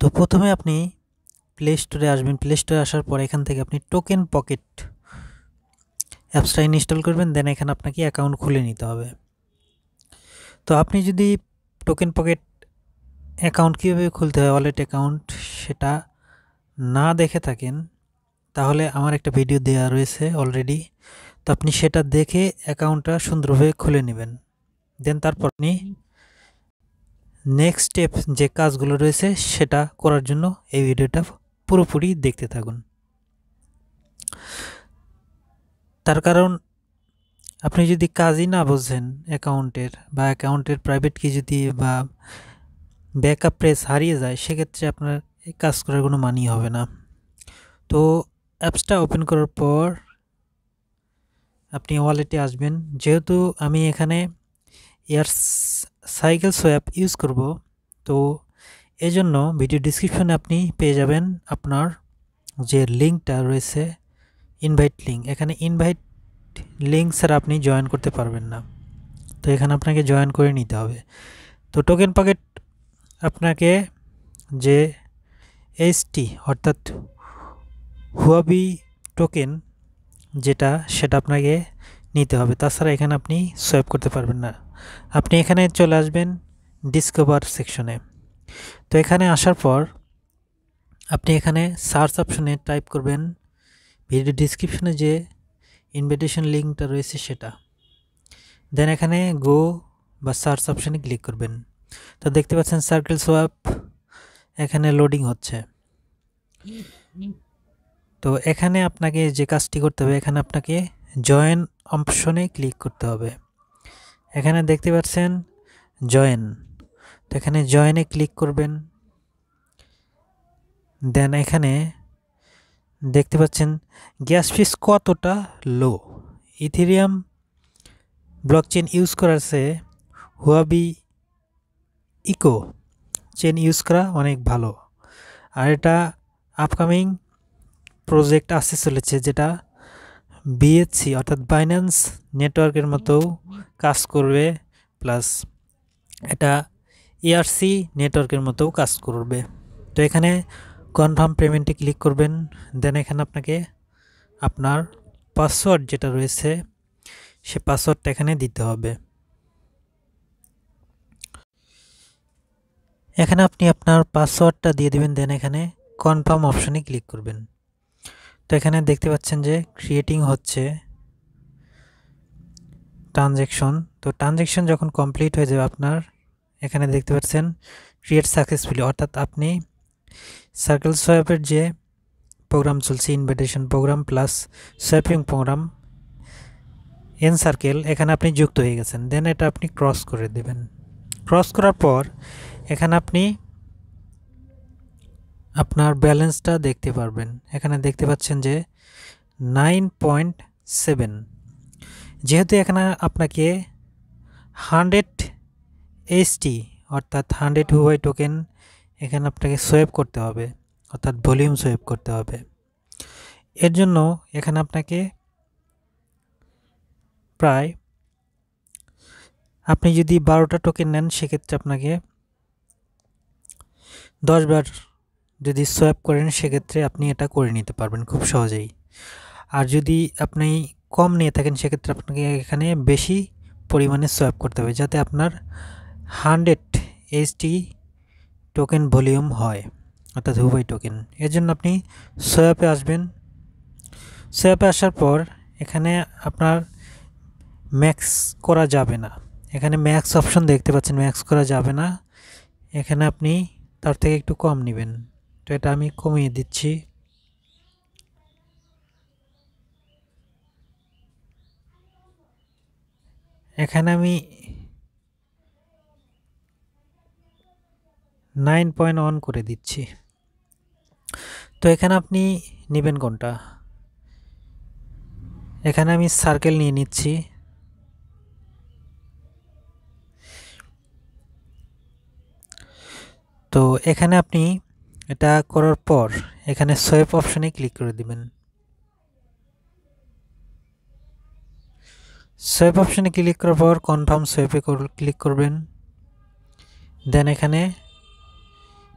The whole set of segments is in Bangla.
তো প্রথমে আপনি প্লে স্টোরে আসবেন প্লে স্টোরে আসার পর এখান থেকে আপনি টোকেন পকেট অ্যাপসটা ইনস্টল করবেন দেন এখানে আপনাকে অ্যাকাউন্ট খুলে নিতে হবে তো আপনি যদি টোকেন পকেট অ্যাকাউন্ট কীভাবে খুলতে হয় ওয়ালেট অ্যাকাউন্ট সেটা না দেখে থাকেন তাহলে আমার একটা ভিডিও দেওয়া রয়েছে অলরেডি তো আপনি সেটা দেখে অ্যাকাউন্টটা সুন্দরভাবে খুলে নেবেন দেন তারপর আপনি নেক্সট স্টেপ যে কাজগুলো রয়েছে সেটা করার জন্য এই ভিডিওটা পুরোপুরি দেখতে থাকুন তার কারণ আপনি যদি কাজই না বোঝেন অ্যাকাউন্টের বা অ্যাকাউন্টের প্রাইভেট কি যদি বা ব্যাকআপ প্রেস হারিয়ে যায় সেক্ষেত্রে আপনার এই কাজ করার কোনো মানি হবে না তো অ্যাপসটা ওপেন করার পর আপনি ওয়ালেটে আসবেন যেহেতু আমি এখানে ইয়ার্স সাইকেল সোয়াপ ইউজ করব তো এজন্য ভিডিও ডিসক্রিপশনে আপনি পেয়ে যাবেন আপনার যে লিঙ্কটা রয়েছে ইনভাইট লিঙ্ক এখানে ইনভাইট লিঙ্ক ছাড়া আপনি জয়েন করতে পারবেন না তো এখানে আপনাকে জয়েন করে নিতে হবে তো টোকেন পকেট আপনাকে যে এসটি অর্থাৎ হুয়াবি টোকেন যেটা সেটা আপনাকে নিতে হবে তাছাড়া এখানে আপনি সোয়াইপ করতে পারবেন না আপনি এখানে চলে আসবেন ডিসকভার সেকশনে তো এখানে আসার পর আপনি এখানে সার্চ অপশনে টাইপ করবেন ভিডিও ডিসক্রিপশনে যে ইনভিটেশন লিঙ্কটা রয়েছে সেটা দেন এখানে গো বা সার্চ অপশানে ক্লিক করবেন তো দেখতে পাচ্ছেন সার্কেল সোয়াপ এখানে লোডিং হচ্ছে তো এখানে আপনাকে যে কাজটি করতে হবে এখানে আপনাকে জয়েন অপশনে ক্লিক করতে হবে এখানে দেখতে পাচ্ছেন জয়েন তো এখানে জয়েনে ক্লিক করবেন দেন এখানে দেখতে পাচ্ছেন গ্যাস ফিস কতটা low Ethereum block chain use করার সে হুয়াবি ইকো চেন ইউজ করা অনেক ভালো আর এটা আপকামিং প্রজেক্ট আসতে চলেছে যেটা বিএসসি অর্থাৎ বাইন্যান্স নেটওয়ার্কের মতো কাজ করবে প্লাস এটা ইআরসি e নেটওয়ার্কের মতো কাজ করবে তো এখানে কনফার্ম পেমেন্টে ক্লিক করবেন দেন এখানে আপনাকে আপনার পাসওয়ার্ড যেটা রয়েছে সে পাসওয়ার্ডটা এখানে দিতে হবে এখানে আপনি আপনার পাসওয়ার্ডটা দিয়ে দেবেন দেন এখানে কনফার্ম অপশনে ক্লিক করবেন তো এখানে দেখতে পাচ্ছেন যে ক্রিয়েটিং হচ্ছে ট্রানজেকশন তো ট্রানজেকশন যখন কমপ্লিট হয়ে যাবে আপনার এখানে দেখতে পাচ্ছেন ক্রিয়েট সাকসেসফুলি অর্থাৎ আপনি সার্কেল সোয়াপের যে প্রোগ্রাম চলছে invitation program plus swapping program N circle এখানে আপনি যুক্ত হয়ে গেছেন দেন এটা আপনি ক্রস করে দেবেন ক্রস করার পর এখানে আপনি আপনার ব্যালেন্সটা দেখতে পারবেন এখানে দেখতে পাচ্ছেন যে নাইন পয়েন্ট সেভেন যেহেতু এখানে আপনাকে হান্ড্রেড এসটি অর্থাৎ হান্ড্রেড হুয়াই টোকেন এখানে আপনাকে সোয়েব করতে হবে অর্থাৎ ভলিউম সোয়েব করতে হবে এর জন্য এখানে আপনাকে প্রায় আপনি যদি বারোটা টোকেন নেন সেক্ষেত্রে আপনাকে দশ বার যদি সোয়াপ করেন সেক্ষেত্রে আপনি এটা করে নিতে পারবেন খুব সহজেই আর যদি আপনি কম নিয়ে থাকেন সেক্ষেত্রে আপনাকে এখানে বেশি পরিমাণে সোয়াপ করতে হবে যাতে আপনার হান্ড্রেড এইচটি টোকেন ভলিউম হয় অর্থাৎ হুবাই টোকেন এর জন্য আপনি সোয়াপে আসবেন সোয়াপে আসার পর এখানে আপনার ম্যাক্স করা যাবে না এখানে ম্যাক্স অপশন দেখতে পাচ্ছেন ম্যাক্স করা যাবে না এখানে আপনি তার থেকে একটু কম নেবেন এটা আমি কমিয়ে দিচ্ছি এখানে আমি নাইন পয়েন্ট অন করে দিচ্ছি তো এখানে আপনি নেবেন কোনটা এখানে আমি সার্কেল নিয়ে নিচ্ছি তো এখানে আপনি এটা করার পর এখানে সোয়েপ অপশানে ক্লিক করে দিবেন সোয়েপ অপশানে ক্লিক করার পর কনফার্ম সোয়েপে ক্লিক করবেন দেন এখানে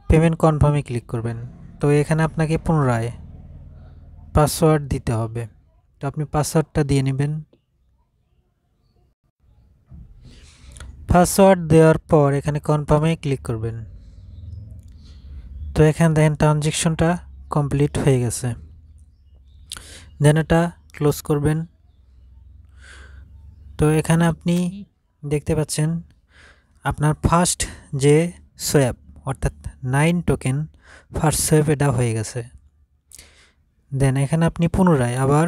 পেমেন্ট কনফার্মে ক্লিক করবেন তো এখানে আপনাকে পুনরায় পাসওয়ার্ড দিতে হবে তো আপনি পাসওয়ার্ডটা দিয়ে নেবেন পাসওয়ার্ড দেওয়ার পর এখানে কনফার্মে ক্লিক করবেন তো এখানে দেখেন ট্রানজেকশনটা কমপ্লিট হয়ে গেছে দেন এটা ক্লোজ করবেন তো এখানে আপনি দেখতে পাচ্ছেন আপনার ফার্স্ট যে সোয়াব অর্থাৎ নাইন টোকেন ফার্স্ট সোয়াব এটা হয়ে গেছে দেন এখানে আপনি পুনরায় আবার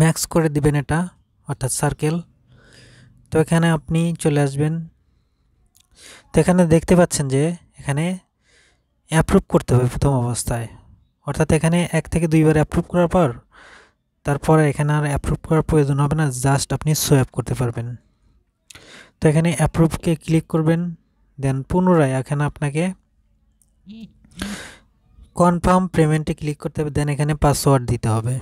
ম্যাক্স করে দিবেন এটা অর্থাৎ সার্কেল তো এখানে আপনি চলে আসবেন তো এখানে দেখতে পাচ্ছেন যে এখানে অ্যাপ্রুভ করতে হবে প্রথম অবস্থায় অর্থাৎ এখানে এক থেকে দুইবার অ্যাপ্রুভ করার পর তারপর এখানে আর অ্যাপ্রুভ করার প্রয়োজন হবে না জাস্ট আপনি সোয়াপ করতে পারবেন তো এখানে অ্যাপ্রুভকে ক্লিক করবেন দেন পুনরায় এখানে আপনাকে কনফার্ম পেমেন্টে ক্লিক করতে হবে দেন এখানে পাসওয়ার্ড দিতে হবে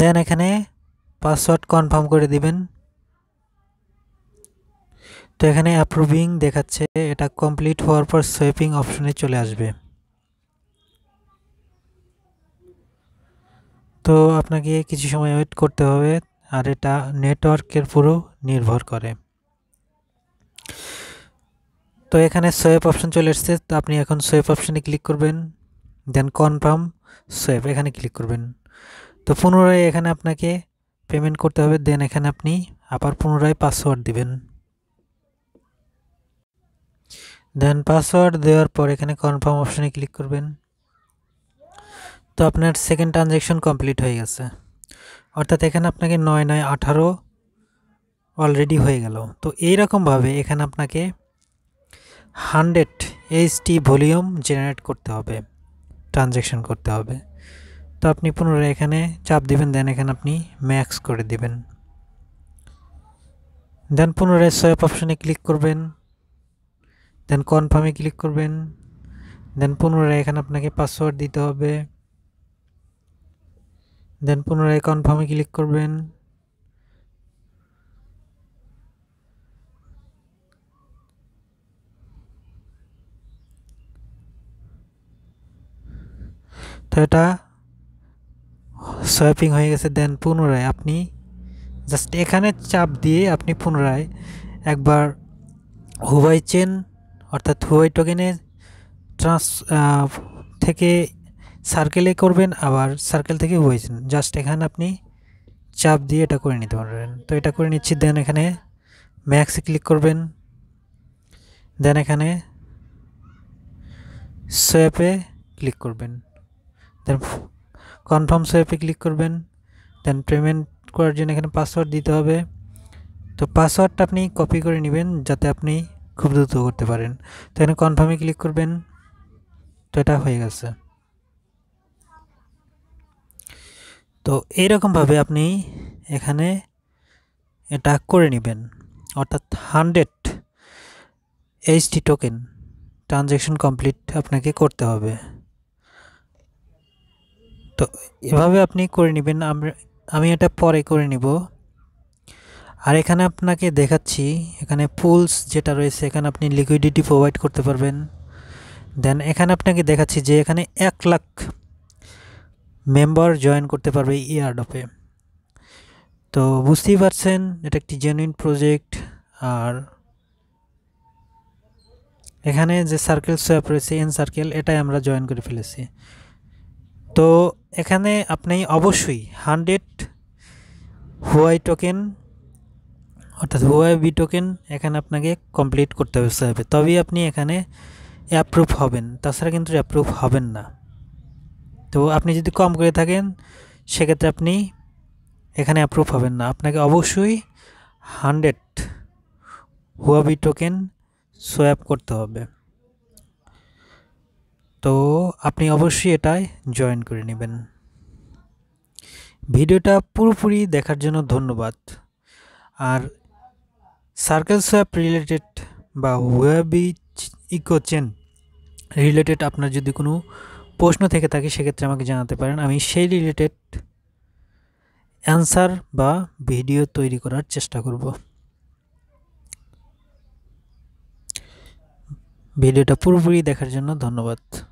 দেন এখানে পাসওয়ার্ড কনফার্ম করে দিবেন তো এখানে অ্যাপ্রুভিং দেখাচ্ছে এটা কমপ্লিট হওয়ার পর সুইপিং অপশনে চলে আসবে তো আপনাকে কিছু সময় ওয়েট করতে হবে আর এটা নেটওয়ার্কের পুরো নির্ভর করে তো এখানে সোয়েপ অপশন চলে এসছে তো আপনি এখন সোয়েপ অপশনে ক্লিক করবেন দেন কনফার্ম সোয়েপ এখানে ক্লিক করবেন তো পুনরায় এখানে আপনাকে পেমেন্ট করতে হবে দেন এখানে আপনি আবার পুনরায় পাসওয়ার্ড দিবেন দেন পাসওয়ার্ড দেওয়ার পর এখানে কনফার্ম অপশানে ক্লিক করবেন তো আপনার সেকেন্ড ট্রানজ্যাকশন কমপ্লিট হয়ে গেছে অর্থাৎ এখানে আপনাকে নয় নয় আঠারো অলরেডি হয়ে গেল তো এইরকমভাবে এখানে আপনাকে hundred H HT volume generate করতে হবে ট্রানজ্যাকশন করতে হবে তো আপনি পুনরায় এখানে চাপ দিবেন দেন এখানে আপনি ম্যাক্স করে দিবেন দেন পুনরায় সোয়াপ অপশানে ক্লিক করবেন দেন কনফার্মে ক্লিক করবেন দেন পুনরায় এখানে আপনাকে পাসওয়ার্ড দিতে হবে দেন পুনরায় কনফার্মে ক্লিক করবেন তো এটা সোয়াপিং হয়ে গেছে দেন পুনরায় আপনি জাস্ট এখানে চাপ দিয়ে আপনি পুনরায় একবার হুবাই চেন অর্থাৎ হুবাই টোকেনে ট্রান্স থেকে সার্কেলে করবেন আবার সার্কেল থেকে হুবাই চেন জাস্ট এখানে আপনি চাপ দিয়ে এটা করে নিতে পারবেন তো এটা করে নিচ্ছি দেন এখানে ম্যাক্সে ক্লিক করবেন দেন এখানে সোয়াপে ক্লিক করবেন দেন কনফার্ম সোয়েপে ক্লিক করবেন দেন পেমেন্ট করার জন্য এখানে পাসওয়ার্ড দিতে হবে তো পাসওয়ার্ডটা আপনি কপি করে নেবেন যাতে আপনি খুব দ্রুত করতে পারেন তো এখানে কনফার্মে ক্লিক করবেন তো এটা হয়ে গেছে তো এইরকমভাবে আপনি এখানে এটা করে নেবেন অর্থাৎ hundred HT token transaction complete আপনাকে করতে হবে তো এভাবে আপনি করে নেবেন আমি এটা পরে করে নিব আর এখানে আপনাকে দেখাচ্ছি এখানে পুলস যেটা রয়েছে এখানে আপনি লিকুইডিটি প্রোভাইড করতে পারবেন দেন এখানে আপনাকে দেখাচ্ছি যে এখানে এক লাখ মেম্বার জয়েন করতে পারবে ইয়ারডপে e তো বুঝতেই পারছেন এটা একটি জেনুইন প্রজেক্ট আর এখানে যে সার্কেল সোয়াপ রয়েছে এন সার্কেল এটাই আমরা জয়েন করে ফেলেছি তো এখানে আপনি অবশ্যই হান্ড্রেড হুয়াই টোকেন অর্থাৎ হুয়াই বি টোকেন এখানে আপনাকে কমপ্লিট করতে হবে তবেই আপনি এখানে অ্যাপ্রুভ হবেন তাছাড়া কিন্তু অ্যাপ্রুভ হবেন না তো আপনি যদি কম করে থাকেন সেক্ষেত্রে আপনি এখানে অ্যাপ্রুভ হবেন না আপনাকে অবশ্যই হান্ড্রেড হুয়াবি টোকেন সোয়াপ করতে হবে তো আপনি অবশ্যই এটায় জয়েন করে নেবেন ভিডিওটা পুরোপুরি দেখার জন্য ধন্যবাদ আর সার্কেল সোয়াপ রিলেটেড বা ইকো ইকোচেন রিলেটেড আপনার যদি কোনো প্রশ্ন থেকে থাকে সেক্ষেত্রে আমাকে জানাতে পারেন আমি সেই রিলেটেড অ্যান্সার বা ভিডিও তৈরি করার চেষ্টা করব ভিডিওটা পুরোপুরি দেখার জন্য ধন্যবাদ